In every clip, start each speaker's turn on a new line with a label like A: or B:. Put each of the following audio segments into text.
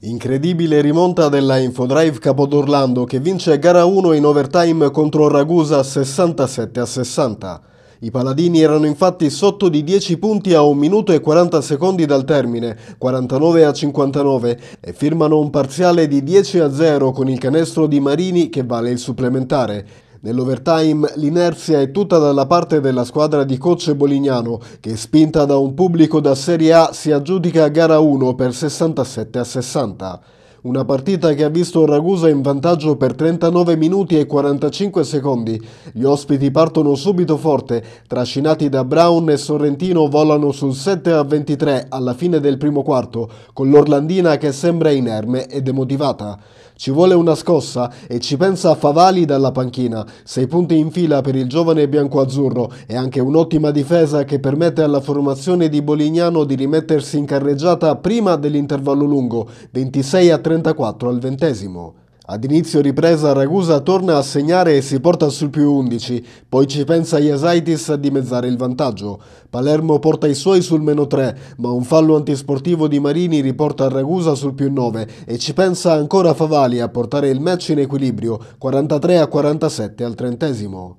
A: Incredibile rimonta della Infodrive Capodorlando che vince gara 1 in overtime contro Ragusa 67 a 60. I paladini erano infatti sotto di 10 punti a 1 minuto e 40 secondi dal termine, 49 a 59, e firmano un parziale di 10 a 0 con il canestro di Marini che vale il supplementare. Nell'overtime l'inerzia è tutta dalla parte della squadra di coach Bolignano che spinta da un pubblico da Serie A si aggiudica a gara 1 per 67 a 60. Una partita che ha visto Ragusa in vantaggio per 39 minuti e 45 secondi. Gli ospiti partono subito forte, trascinati da Brown e Sorrentino volano sul 7 a 23 alla fine del primo quarto, con l'Orlandina che sembra inerme e demotivata. Ci vuole una scossa e ci pensa Favali dalla panchina. Sei punti in fila per il giovane biancoazzurro e anche un'ottima difesa che permette alla formazione di Bolignano di rimettersi in carreggiata prima dell'intervallo lungo, 26 a 34 al ventesimo. Ad inizio ripresa Ragusa torna a segnare e si porta sul più 11, poi ci pensa Iasaitis a dimezzare il vantaggio. Palermo porta i suoi sul meno 3, ma un fallo antisportivo di Marini riporta Ragusa sul più 9 e ci pensa ancora Favali a portare il match in equilibrio, 43 a 47 al trentesimo.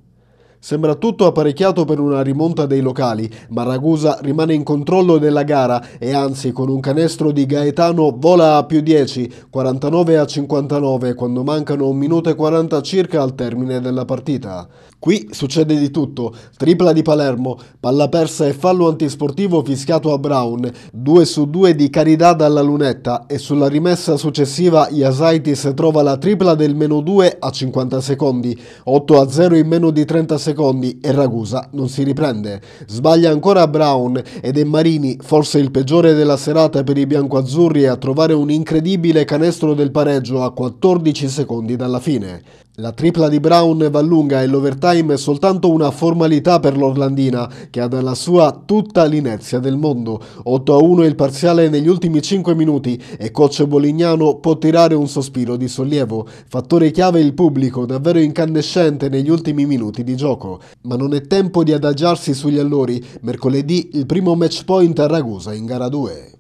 A: Sembra tutto apparecchiato per una rimonta dei locali, ma Ragusa rimane in controllo della gara e anzi con un canestro di Gaetano vola a più 10, 49 a 59 quando mancano 1 minuto e 40 circa al termine della partita. Qui succede di tutto, tripla di Palermo, palla persa e fallo antisportivo fischiato a Brown, 2 su 2 di Caridà dalla lunetta e sulla rimessa successiva Iasaitis trova la tripla del meno 2 a 50 secondi, 8 a 0 in meno di 30 secondi secondi e Ragusa non si riprende. Sbaglia ancora Brown ed è Marini, forse il peggiore della serata per i biancoazzurri, a trovare un incredibile canestro del pareggio a 14 secondi dalla fine. La tripla di Brown va lunga e l'overtime è soltanto una formalità per l'Orlandina, che ha dalla sua tutta l'inerzia del mondo. 8-1 a il parziale negli ultimi 5 minuti e coach Bolignano può tirare un sospiro di sollievo. Fattore chiave il pubblico, davvero incandescente negli ultimi minuti di gioco. Ma non è tempo di adagiarsi sugli allori. Mercoledì il primo match point a Ragusa in gara 2.